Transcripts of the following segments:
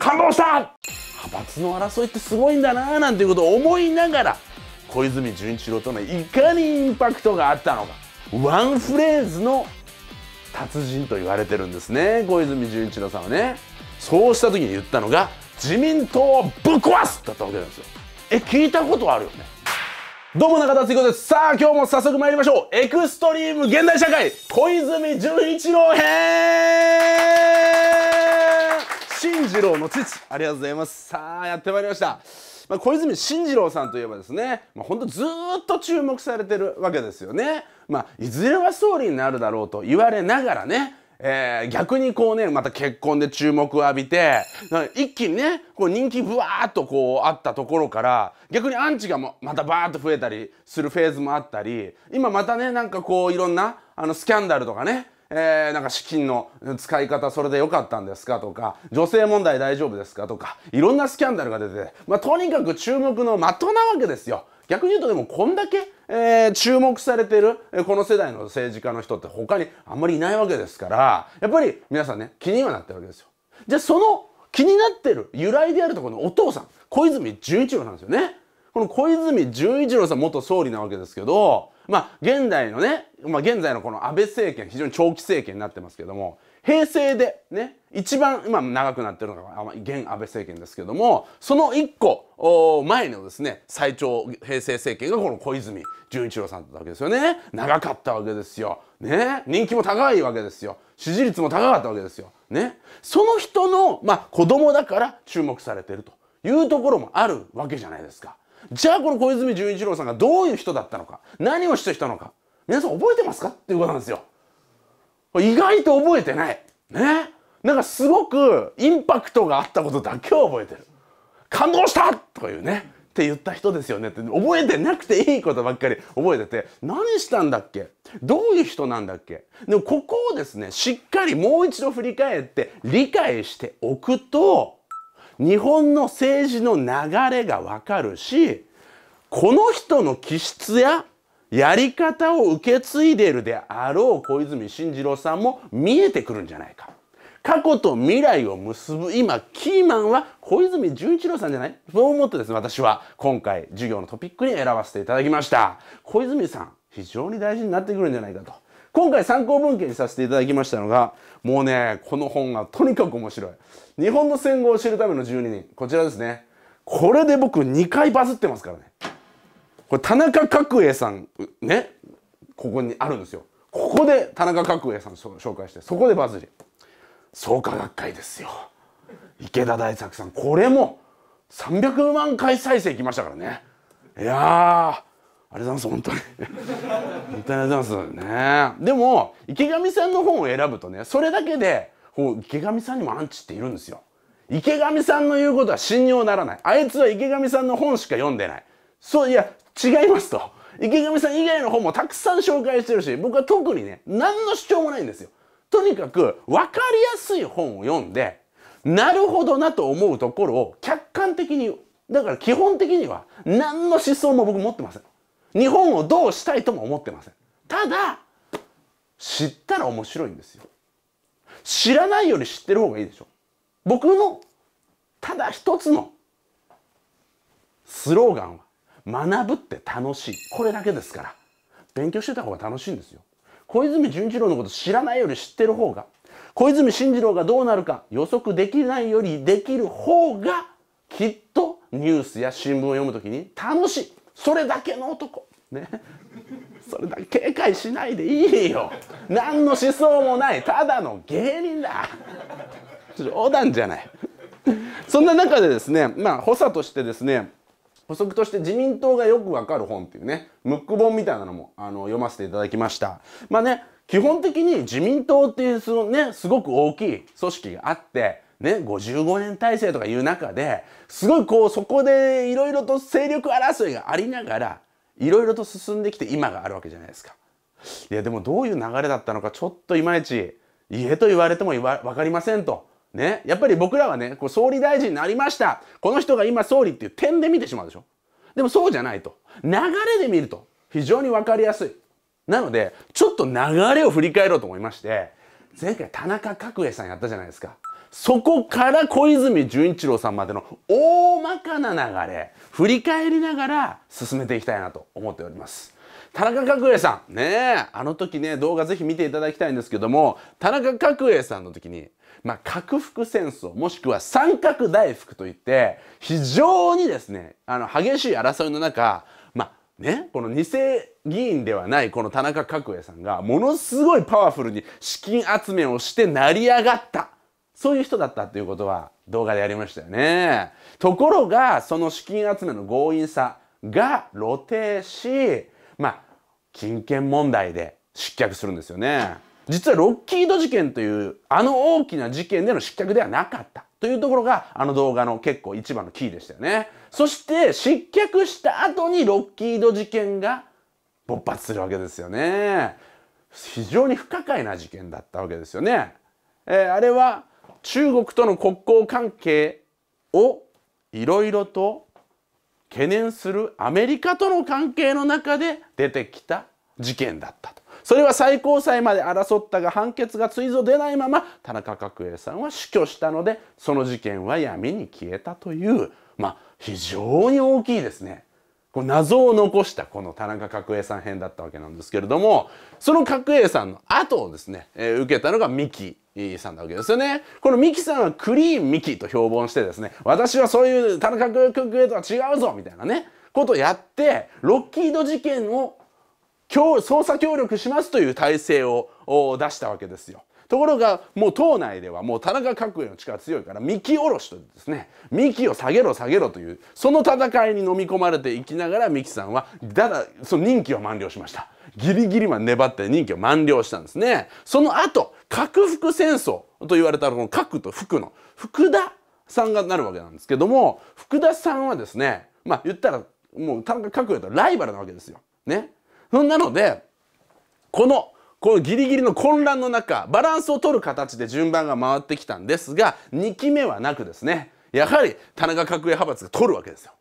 感動した派閥の争いってすごいんだなーなんていうことを思いながら小泉純一郎とのいかにインパクトがあったのかワンフレーズの達人と言われてるんですね小泉純一郎さんはねそうした時に言ったのが自民党をぶっ壊すだったわけなんですよえ聞いたことあるよねどうも中田敦彦ですさあ今日も早速参りましょうエクストリーム現代社会小泉純一郎編進次郎の父ありがとうございますさあやってまいりましたまあ、小泉進次郎さんといえばですね、まあ、ほんとずっと注目されてるわけですよね。まあ、いずれは総理になるだろうと言われながらね、えー、逆にこうねまた結婚で注目を浴びて一気にねこう人気ぶわーっとこうあったところから逆にアンチがもまたバーッと増えたりするフェーズもあったり今またねなんかこういろんなあのスキャンダルとかねえー、なんか資金の使い方それで良かったんですかとか、女性問題大丈夫ですかとか、いろんなスキャンダルが出て、まあ、とにかく注目の的なわけですよ。逆に言うとでもこんだけ、えー、注目されてる、えこの世代の政治家の人って他にあんまりいないわけですから、やっぱり皆さんね、気にはなってるわけですよ。じゃあその気になってる由来であるところのお父さん、小泉純一郎なんですよね。この小泉純一郎さん元総理なわけですけど、まあ現代のね、まあ現在のこの安倍政権、非常に長期政権になってますけども、平成でね、一番今長くなってるのが現安倍政権ですけども、その一個前のですね、最長平成政権がこの小泉純一郎さんだったわけですよね。長かったわけですよ。ね。人気も高いわけですよ。支持率も高かったわけですよ。ね。その人の、まあ子供だから注目されてるというところもあるわけじゃないですか。じゃあこの小泉純一郎さんがどういう人だったのか何をしてきたのか皆さん覚えてますかっていうことなんですよ。意外と覚えてない。ね。なんかすごくインパクトがあったことだけを覚えてる。感動したとかいうね。って言った人ですよねって覚えてなくていいことばっかり覚えてて何したんだっけどういう人なんだっけでもここをですねしっかりもう一度振り返って理解しておくと日本の政治の流れがわかるしこの人の気質ややり方を受け継いでいるであろう小泉進次郎さんも見えてくるんじゃないか。過去と未来を結ぶ今キーマンは小泉純一郎さんじゃないそう思ってですね私は今回授業のトピックに選ばせていただきました小泉さん非常に大事になってくるんじゃないかと今回参考文献にさせていただきましたのが、もうね、この本がとにかく面白い。日本の戦後を知るための12人。こちらですね。これで僕2回バズってますからね。これ田中角栄さん、ね、ここにあるんですよ。ここで田中角栄さん紹介して、そこでバズり。創価学会ですよ。池田大作さん、これも300万回再生きましたからね。いやありがとうございます、本当に。本当にありがとうございます。ねでも、池上さんの本を選ぶとね、それだけで、こう、池上さんにもアンチっているんですよ。池上さんの言うことは信用ならない。あいつは池上さんの本しか読んでない。そう、いや、違いますと。池上さん以外の本もたくさん紹介してるし、僕は特にね、何の主張もないんですよ。とにかく、わかりやすい本を読んで、なるほどなと思うところを客観的に、だから基本的には何の思想も僕持ってません。日本をどうしたいとも思ってませんただ知ったら面白いんですよ知らないより知ってる方がいいでしょ僕のただ一つのスローガンは学ぶって楽しいこれだけですから勉強してた方が楽しいんですよ小泉純一郎のこと知らないより知ってる方が小泉進次郎がどうなるか予測できないよりできる方がきっとニュースや新聞を読むときに楽しいそれだけの男ねそれだけ警戒しないでいいよ何の思想もないただの芸人だ冗談じゃないそんな中でですねまあ補佐としてですね補足として自民党がよくわかる本っていうねムック本みたいなのもあの読ませていただきましたまあね基本的に自民党っていうそのねすごく大きい組織があってね、55年体制とかいう中ですごいこうそこでいろいろと勢力争いがありながらいろいろと進んできて今があるわけじゃないですか。いやでもどういう流れだったのかちょっといまいち家と言われても分かりませんと。ね、やっぱり僕らはねこう総理大臣になりましたこの人が今総理っていう点で見てしまうでしょでもそうじゃないと流れで見ると非常に分かりやすいなのでちょっと流れを振り返ろうと思いまして前回田中角栄さんやったじゃないですかそこから小泉純一郎さんまでの大まかな流れ振り返りながら進めていきたいなと思っております。田中角栄さんねあの時ね動画ぜひ見ていただきたいんですけども田中角栄さんの時に、まあ、核服戦争もしくは三角大服といって非常にですねあの激しい争いの中まあねこの二世議員ではないこの田中角栄さんがものすごいパワフルに資金集めをして成り上がった。そういう人だったっていうことは動画でやりましたよね。ところが、その資金集めの強引さが露呈し、まあ、金券問題で失脚するんですよね。実はロッキード事件というあの大きな事件での失脚ではなかったというところがあの動画の結構一番のキーでしたよね。そして失脚した後にロッキード事件が勃発するわけですよね。非常に不可解な事件だったわけですよね。えー、あれは中国との国交関係をいろいろと懸念するアメリカとの関係の中で出てきた事件だったとそれは最高裁まで争ったが判決がついぞ出ないまま田中角栄さんは死去したのでその事件は闇に消えたというまあ非常に大きいですねこう謎を残したこの田中角栄さん編だったわけなんですけれどもその角栄さんの後をですね、えー、受けたのがミキさんなわけですよねこのミキさんはクリーンミキと標判してですね私はそういう田中角栄とは違うぞみたいなねことをやってロッキード事件を捜査協力しますという体制を出したわけですよ。ところがもう党内ではもう田中角栄の力強いから幹下ろしとですね幹を下げろ下げろというその戦いに飲み込まれていきながら三木さんはただその任期を満了しました。ギリギリまで粘って任期を満了したんですね。その後核服戦争と言われたこの核と服の福田さんがなるわけなんですけども福田さんはですねまあ言ったらもう田中角栄とライバルなわけですよ。ね。そんなのでこのこのギリギリの混乱の中バランスを取る形で順番が回ってきたんですが2期目はなくですねやはり田中角栄派閥が取るわけですよ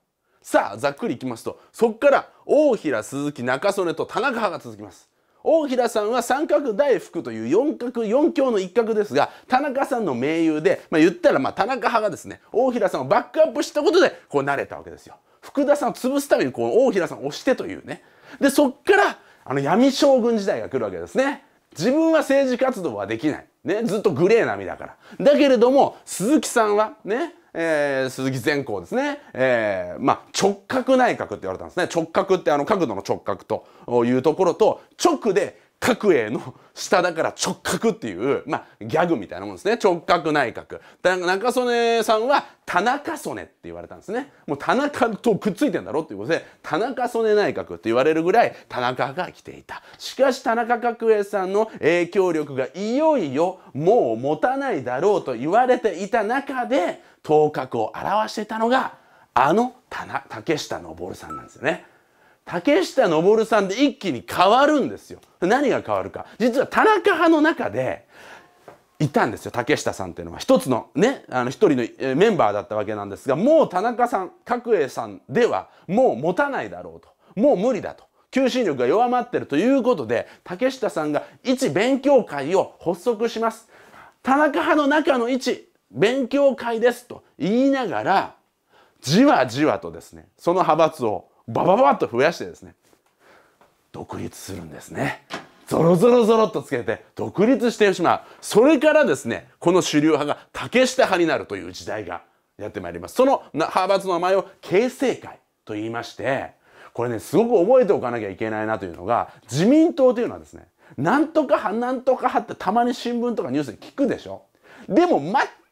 さあざっくりいきますとそこから大平鈴木中曽根と田中派が続きます大平さんは三角大福という四角四強の一角ですが田中さんの盟友で、まあ、言ったらまあ田中派がですね大平さんをバックアップしたことでこう慣れたわけですよ福田さんを潰すためにこう大平さんを押してというねでそっからあの闇将軍時代が来るわけですね。自分は政治活動はできない。ね、ずっとグレーな身だから。だけれども、鈴木さんはね、えー、鈴木善光ですね、えー、まあ、直角内閣って言われたんですね直角ってあの角度の直角というところと直で角栄の下だから直角っていう、まあ、ギャグみたいなもんですね直角内閣中曽根さんは田中曽根って言われたんですねもう田中とくっついてんだろっていうことで田中曽根内閣って言われるぐらい田中が来ていたしかし田中角栄さんの影響力がいよいよもう持たないだろうと言われていた中で頭角を表していたのがあの竹下登さんなんですよね。竹下登さんで一気に変わるんですよ。何が変わるか。実は田中派の中で、いたんですよ竹下さんっていうのは一つのねあの一人のメンバーだったわけなんですがもう田中さん角栄さんではもう持たないだろうともう無理だと求心力が弱まってるということで竹下さんが一勉強会を発足します田中派の中の一勉強会ですと言いながらじわじわとですねその派閥をバババッと増やしてですね独立するんですね。ゾロゾロゾロっとつけて独立してしまうそれからですねこの主流派が竹下派になるという時代がやってまいりますその派閥の名前を形成会と言いましてこれねすごく覚えておかなきゃいけないなというのが自民党というのはですねなんとか派なんとか派ってたまに新聞とかニュースで聞くでしょでも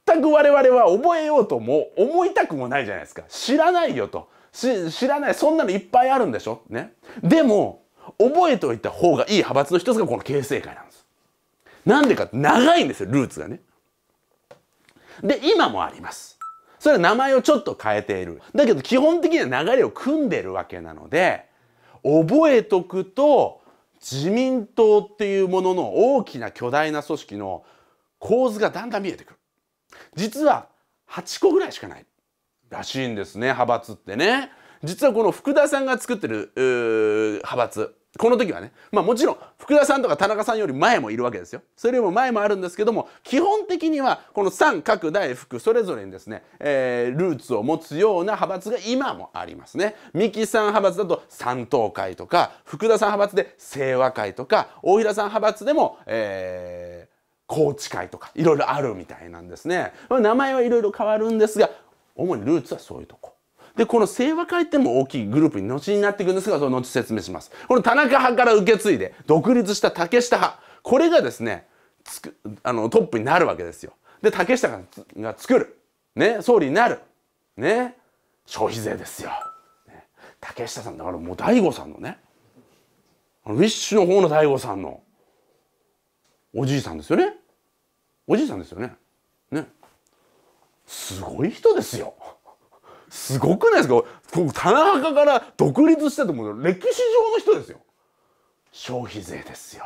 全く我々は覚えようとも思いたくもないじゃないですか知らないよと知らないそんなのいっぱいあるんでしょねでも覚えておいた方がいい派閥の一つがこの形成会なんですなんでか長いんですよルーツがねで今もありますそれは名前をちょっと変えているだけど基本的には流れを組んでるわけなので覚えとくと自民党っていうものの大きな巨大な組織の構図がだんだん見えてくる実は8個ぐらいしかないらしいんですね派閥ってね。実はこの福田さんが作ってる派閥この時はねまあもちろん福田さんとか田中さんより前もいるわけですよそれよりも前もあるんですけども基本的にはこの三各大福それぞれにですね、えー、ルーツを持つような派閥が今もありますね三木さん派閥だと三党会とか福田さん派閥で清和会とか大平さん派閥でも、えー、高知会とかいろいろあるみたいなんですね。名前はいろいろ変わるんですが主にルーツはそういうとこ。でこの清和会っても大きいグループに後になっていくんですがその後説明します。この田中派から受け継いで独立した竹下派これがですねつくあのトップになるわけですよ。で竹下が作る、ね、総理になる、ね、消費税ですよ。ね、竹下さんだからもう大悟さんのねウィッシュの方の大悟さんのおじいさんですよねおじいさんですよねねすごい人ですよすごくないですか田中から独立したと思う歴史上の人ですよ消費税ですよ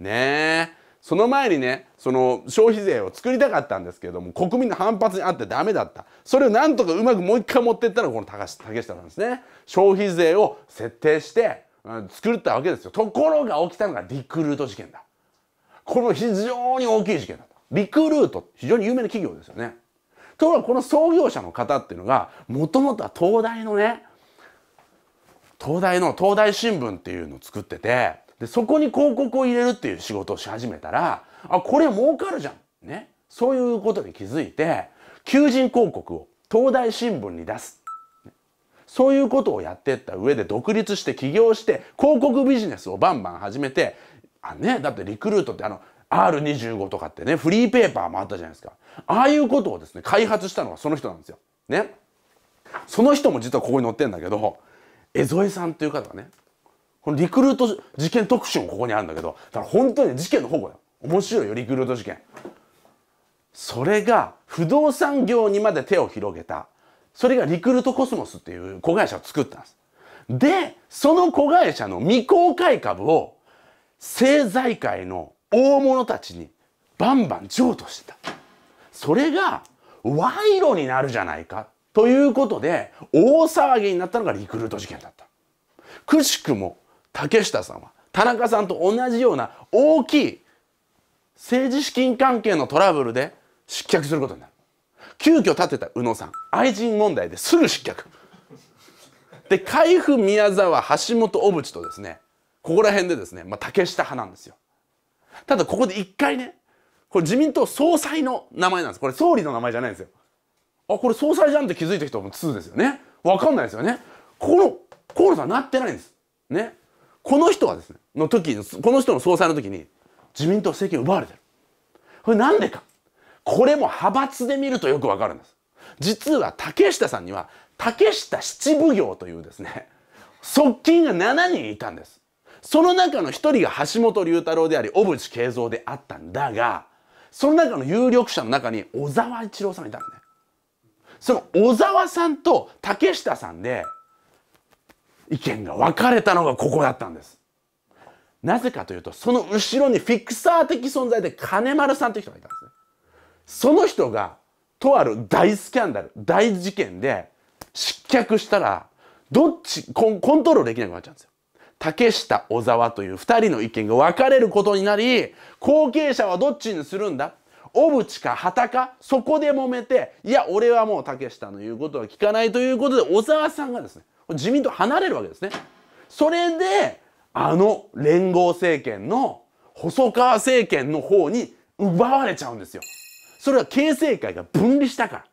ねえその前にねその消費税を作りたかったんですけれども国民の反発にあってダメだったそれをなんとかうまくもう一回持っていったのがこの竹下なんですね消費税を設定して、うん、作ったわけですよところが起きたのがリクルート事件だこの非常に大きい事件だった。リクルート、非常に有名な企業ですよね。ところがこの創業者の方っていうのが、もともとは東大のね、東大の東大新聞っていうのを作ってて、で、そこに広告を入れるっていう仕事をし始めたら、あ、これ儲かるじゃん。ね。そういうことに気づいて、求人広告を東大新聞に出す。そういうことをやってった上で独立して起業して広告ビジネスをバンバン始めてあねだってリクルートってあの R25 とかってねフリーペーパーもあったじゃないですかああいうことをですね開発したのはその人なんですよ。ねその人も実はここに載ってんだけど江添さんという方がねこのリクルート事件特集もここにあるんだけどだから本当に事件の保護よ面白いよリクルート事件。それが不動産業にまで手を広げたそれがリクルートコスモスっていう子会社を作ったんです。でその子会社の未公開株を政財界の大物たちにバンバン譲渡してたそれが賄賂になるじゃないかということで大騒ぎになったのがリクルート事件だったくしくも竹下さんは田中さんと同じような大きい政治資金関係のトラブルで失脚することになる急遽立てた宇野さん愛人問題ですぐ失脚で海部宮沢橋本小渕とですねここら辺でですね、まあ、竹下派なんですよ。ただここで一回ね、これ自民党総裁の名前なんです。これ総理の名前じゃないんですよ。あ、これ総裁じゃんって気づいた人も2ですよね。わかんないですよね。この、河野さんなってないんです。ね。この人はですね、の時、この人の総裁の時に自民党政権奪われてる。これなんでか。これも派閥で見るとよくわかるんです。実は竹下さんには竹下七奉行というですね、側近が7人いたんです。その中の一人が橋本龍太郎であり小渕恵三であったんだがその中の有力者の中に小沢一郎さんがいたのね。その小沢さんと竹下さんで意見が分かれたのがここだったんです。なぜかというとその後ろにフィクサー的存在で金丸さんという人がいたんですね。その人がとある大スキャンダル大事件で失脚したらどっちコントロールできなくなっちゃうんですよ。竹下小沢という2人の意見が分かれることになり後継者はどっちにするんだ小渕か旗かそこで揉めていや俺はもう竹下の言うことは聞かないということで小沢さんがですね自民党離れるわけですね。それであの連合政権の細川政権の方に奪われちゃうんですよ。それは経政界が分離したから。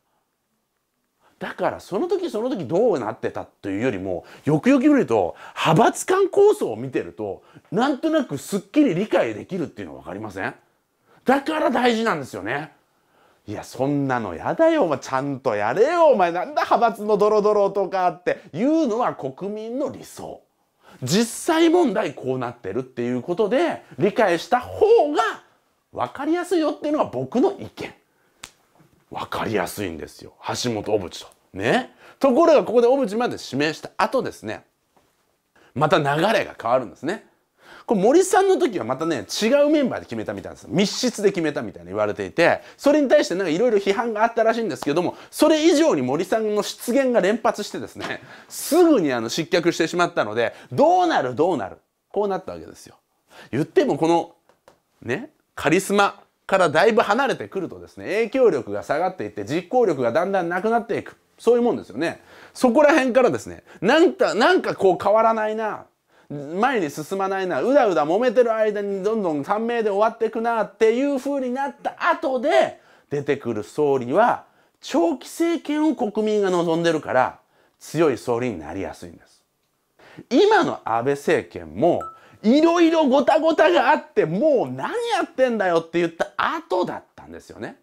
だからその時その時どうなってたというよりもよくよく見ると派閥間構想を見てるとなんとなくすっきり理解できるっていうの分かりませんだから大事なんですよね。いや、そんなのやだよ、お前。ちゃんとやれよ、お前。なんだ、派閥のドロドロとかっていうのは国民の理想。実際問題こうなってるっていうことで理解した方が分かりやすいよっていうのは僕の意見。分かりやすいんですよ橋本小渕と。ねところがここで小渕まで指名した後ですねまた流れが変わるんですね。これ森さんの時はまたね違うメンバーで決めたみたいです密室で決めたみたいに言われていてそれに対してなんかいろいろ批判があったらしいんですけどもそれ以上に森さんの失言が連発してですねすぐにあの失脚してしまったのでどうなるどうなるこうなったわけですよ。言ってもこのねカリスマからだいぶ離れてくるとですね影響力が下がっていって実行力がだんだんなくなっていくそういうもんですよねそこら辺からですねなんかなんかこう変わらないな前に進まないなうだうだ揉めてる間にどんどん短命で終わっていくなっていう風になった後で出てくる総理は長期政権を国民が望んでるから強い総理になりやすいんです今の安倍政権もいろいろごたごたがあってもう何やってんだよって言った後だったんですよね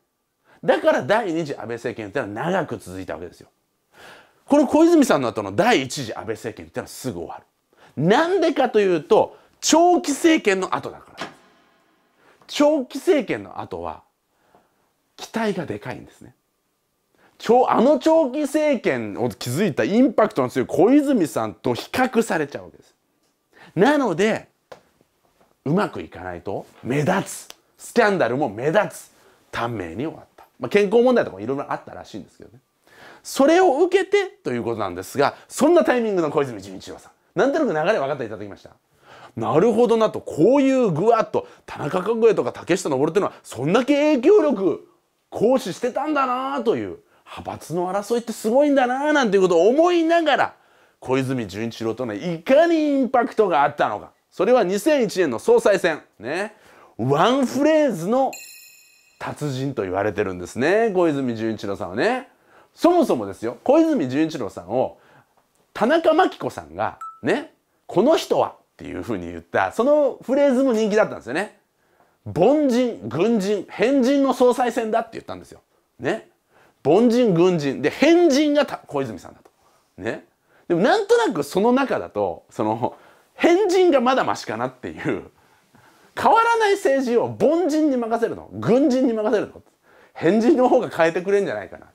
だから第2次安倍政権っていうのは長く続いたわけですよこの小泉さんの後の第1次安倍政権っていうのはすぐ終わるなんでかというと長期政権の後だから長期政権の後は期待がでかいんですねあの長期政権を築いたインパクトの強い小泉さんと比較されちゃうわけですなのでうまくいかないと目立つスキャンダルも目立つ短命に終わった、まあ、健康問題とかもいろいろあったらしいんですけどねそれを受けてということなんですがそんなタイミングの小泉純一郎さんなんとなく流れ分かっていただきましたなるほどなとこういうぐわっと田中角栄とか竹下登っていうのはそんだけ影響力行使してたんだなという派閥の争いってすごいんだななんていうことを思いながら小泉純一郎とのいかにインパクトがあったのかそれは2001年の総裁選ねワンフレーズの達人と言われてるんですね小泉純一郎さんはねそもそもですよ小泉純一郎さんを田中真紀子さんがねこの人はっていうふうに言ったそのフレーズも人気だったんですよね凡人軍人変人の総裁選だって言ったんですよね凡人軍人で変人が小泉さんだとねでもなんとなくその中だとその変人がまだマシかなっていう変わらない政治を凡人に任せるの軍人に任せるの変人の方が変えてくれんじゃないかな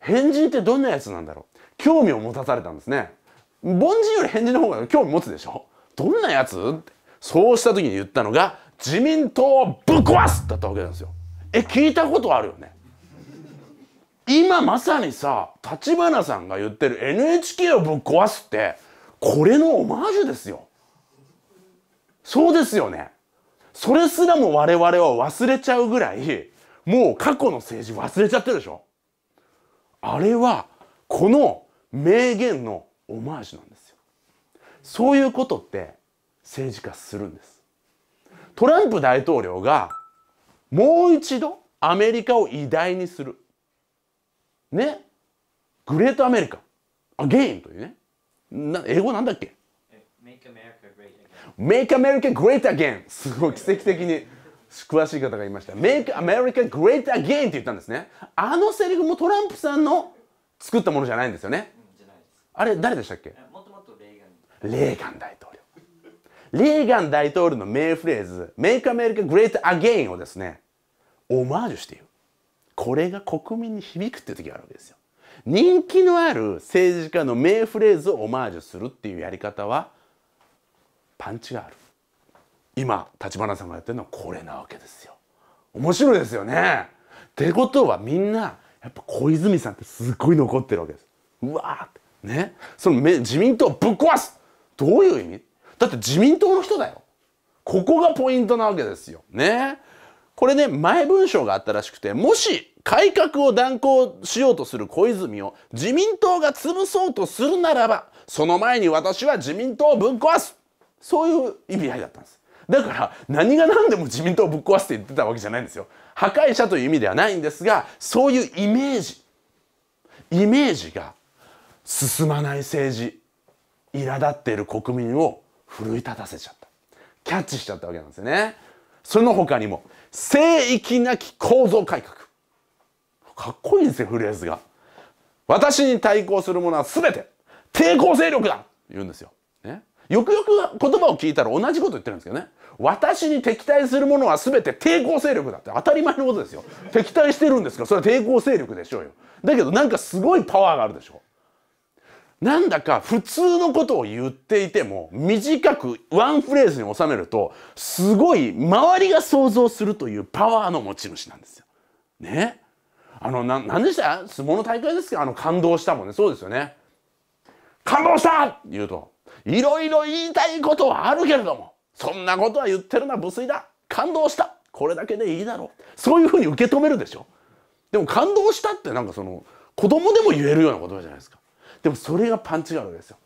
変人ってどんなやつなんだろう興味を持たされたんですね凡人より変人の方が興味持つでしょどんなやつってそうした時に言ったのが自民党をぶっ壊すだったわけなんですよえ聞いたことあるよね今まさにさ立花さんが言ってる NHK をぶっ壊すってこれのオマージュですよ。そうですよね。それすらも我々は忘れちゃうぐらいもう過去の政治忘れちゃってるでしょ。あれはこの名言のオマージュなんですよ。そういうことって政治家するんです。トランプ大統領がもう一度アメリカを偉大にする。ねグレートアメリカアゲインというねな英語なんだっけ Make America Great Again すごい奇跡的に詳しい方がいました Make America Great Again って言ったんですねあのセリフもトランプさんの作ったものじゃないんですよね、あれ誰でしたっけレーガン大統領レーガン大統領の名フレーズ Make America Great Again をですねオマージュしているこれが国民に響くっていう時があるわけですよ。人気のある政治家の名フレーズをオマージュするっていうやり方はパンチがある今立花さんがやってるのはこれなわけですよ面白いですよねってことはみんなやっぱ小泉さんってすっごい残ってるわけですうわーってねその自民党をぶっ壊すどういう意味だって自民党の人だよここがポイントなわけですよねこれね、前文章があったらしくて、もし改革を断行しようとする小泉を自民党が潰そうとするならば、その前に私は自民党をぶっ壊すそういう意味合いだったんです。だから何が何でも自民党をぶっ壊すって言ってたわけじゃないんですよ。破壊者という意味ではないんですが、そういうイメージ、イメージが進まない政治、苛立っている国民を奮い立たせちゃった。キャッチしちゃったわけなんですよね。その他にも聖域なき構造改革かっこいいんですよフレーズが私に対抗するものは全て抵抗勢力だ言うんですよ、ね、よくよく言葉を聞いたら同じこと言ってるんですけどね私に敵対するものは全て抵抗勢力だって当たり前のことですよ敵対してるんですからそれは抵抗勢力でしょうよだけどなんかすごいパワーがあるでしょなんだか普通のことを言っていても短くワンフレーズに収めるとすごい周りが想像するというパワーの持ち主なんですよ。ねあのな何でした相撲の大会ですけどあの感動したもんねそうですよね。感動したって言うといろいろ言いたいことはあるけれどもそんなことは言ってるのは無粋だ感動したこれだけでいいだろうそういうふうに受け止めるでしょ。でも感動したってなんかその子供でも言えるような言葉じゃないですか。でもそれがパンチがあるわけですよ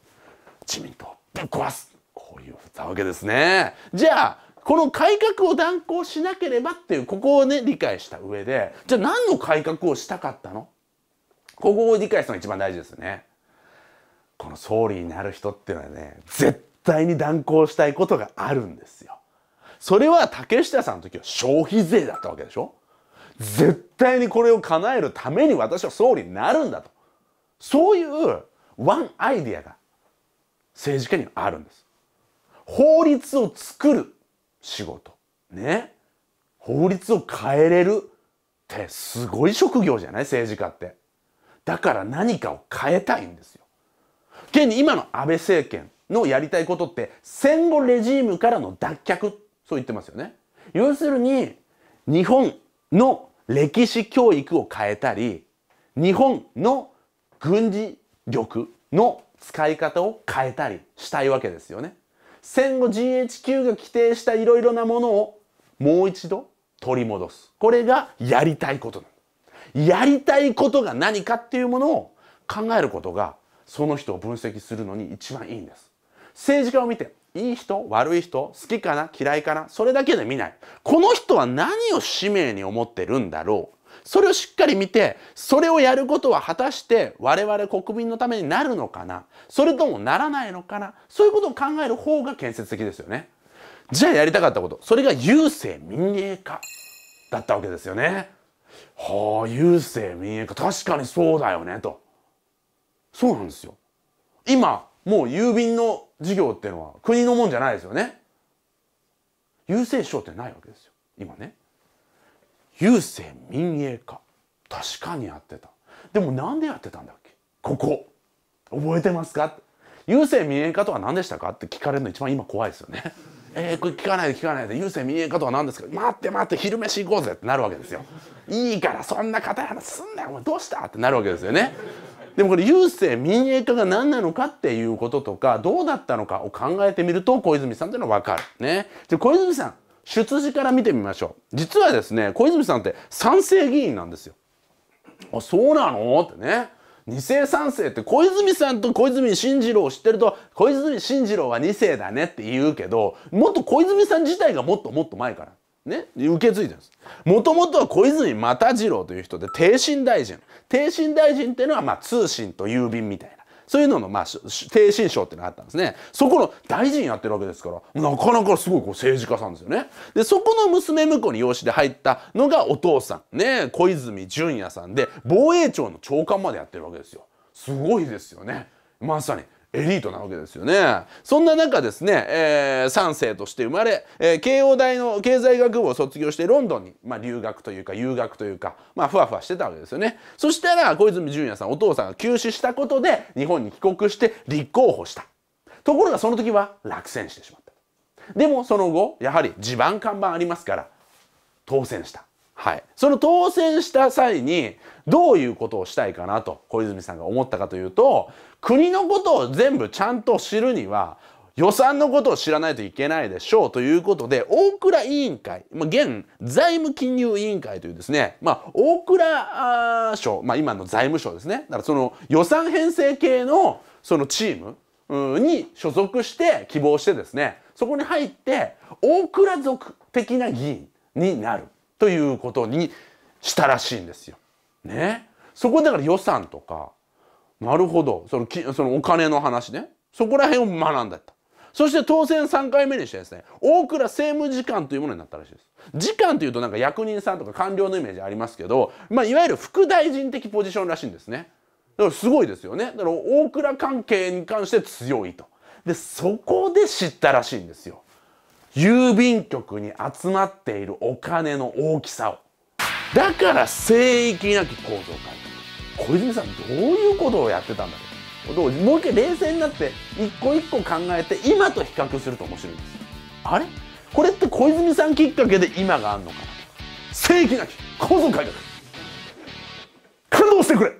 自民党をぶっ壊すこういうふなわけですねじゃあこの改革を断行しなければっていうここをね理解した上でじゃあ何の改革をしたかったのここを理解するのが一番大事ですよねこの総理になる人っていうのはね絶対に断行したいことがあるんですよそれは竹下さんの時は消費税だったわけでしょ絶対にこれを叶えるために私は総理になるんだとそういうワンアイデアが政治家にはあるんです。法律を作る仕事。ね。法律を変えれるってすごい職業じゃない政治家って。だから何かを変えたいんですよ。現に今の安倍政権のやりたいことって戦後レジームからの脱却。そう言ってますよね。要するに日本の歴史教育を変えたり、日本の軍事力の使い方を変えたりしたいわけですよね。戦後 GHQ が規定したいろいろなものをもう一度取り戻す。これがやりたいことなやりたいことが何かっていうものを考えることがその人を分析するのに一番いいんです。政治家を見ていい人悪い人好きかな嫌いかなそれだけで見ないこの人は何を使命に思ってるんだろうそれをしっかり見てそれをやることは果たして我々国民のためになるのかなそれともならないのかなそういうことを考える方が建設的ですよね。じゃあやりたかったことそれが郵政民営化だったわけですよね。はあ郵政民営化確かにそうだよねと。そうなんですよ。今もう郵便の事業っていうのは国のもんじゃないですよね。郵政省ってないわけですよ今ね。郵政民営化確かにやってたでもなんでやってたんだっけここ覚えてますか郵政民営化とは何でしたかって聞かれるの一番今怖いですよね えー、これ聞かないで聞かないで郵政民営化とは何ですか待って待って昼飯行こうぜってなるわけですよいいからそんな硬い話すんなよお前どうしたってなるわけですよねでもこれ郵政民営化が何なのかっていうこととかどうだったのかを考えてみると小泉さんというのは分かるねじゃ小泉さん出自から見てみましょう実はですね小泉さんって賛成議員なんですよあそうなのってね二世三世って小泉さんと小泉進次郎を知ってると小泉進次郎は2世だねって言うけどもっと小泉さん自体がもっともっと前からね、受け継いでるんです。もともとは小泉又次郎という人で、帝進大臣。帝進大臣っていうのは、まあ、通信と郵便みたいな。そういうのの、まあ、低信証っていうのがあったんですね。そこの大臣やってるわけですから、なかなかすごいこう政治家さんですよね。で、そこの娘婿に養子で入ったのがお父さん、ね、小泉純也さんで、防衛庁の長官までやってるわけですよ。すごいですよね。まさにエリートなわけですよねそんな中ですね、えー、3世として生まれ、えー、慶応大の経済学部を卒業してロンドンに、まあ、留学というか遊学というか、まあ、ふわふわしてたわけですよねそしたら小泉純也さんお父さんが急死したことで日本に帰国して立候補したところがその時は落選してしまったでもその後やはり地盤看板ありますから当選したはい、その当選した際にどういうことをしたいかなと小泉さんが思ったかというと国のことを全部ちゃんと知るには予算のことを知らないといけないでしょうということで大倉委員会、まあ、現財務金融委員会というですね、まあ、大倉省、まあ、今の財務省ですねだからその予算編成系のそのチームに所属して希望してですねそこに入って大倉族的な議員になる。ということにしたらしいんですよ。ね。そこだから予算とか、なるほど、そのきそのお金の話ね。そこら辺を学んだった。そして当選3回目にしてですね、大倉政務次官というものになったらしいです。次官というとなんか役人さんとか官僚のイメージありますけど、まあ、いわゆる副大臣的ポジションらしいんですね。だからすごいですよね。だから大倉関係に関して強いと。で、そこで知ったらしいんですよ。郵便局に集まっているお金の大きさをだから聖域なき構造改革小泉さんどういうことをやってたんだろうもう一回冷静になって一個一個考えて今と比較すると面白いんですあれこれって小泉さんきっかけで今があんのかな正義なき構造改革感動してくれ